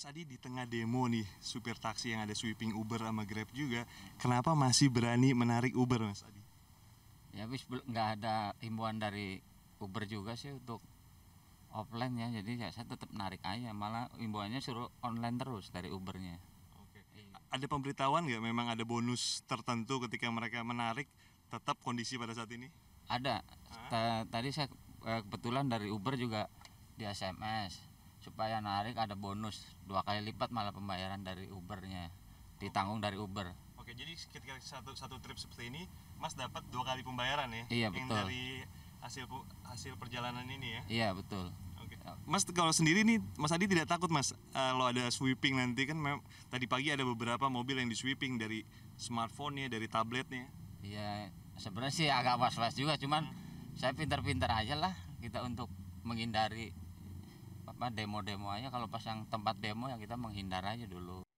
Mas Adi di tengah demo nih supir taksi yang ada sweeping Uber sama Grab juga, kenapa masih berani menarik Uber Mas Adi? Ya habis nggak ada himbauan dari Uber juga sih untuk offline ya, jadi ya saya tetap narik aja, malah himbauannya suruh online terus dari Ubernya. Oke. Iya. Ada pemberitahuan nggak memang ada bonus tertentu ketika mereka menarik tetap kondisi pada saat ini? Ada. Tadi saya eh, kebetulan dari Uber juga di SMS supaya narik ada bonus dua kali lipat malah pembayaran dari Ubernya ditanggung dari Uber. Oke jadi ketika satu satu trip seperti ini Mas dapat dua kali pembayaran ya? Iya yang dari hasil hasil perjalanan ini ya? Iya betul. Oke. Mas kalau sendiri nih Mas Adi tidak takut Mas uh, lo ada sweeping nanti kan mem tadi pagi ada beberapa mobil yang di sweeping dari smartphone-nya dari tabletnya. Iya sebenarnya sih agak was-was juga cuman hmm. saya pintar-pintar aja lah kita untuk menghindari demo-demo aja kalau pas yang tempat demo ya kita menghindar aja dulu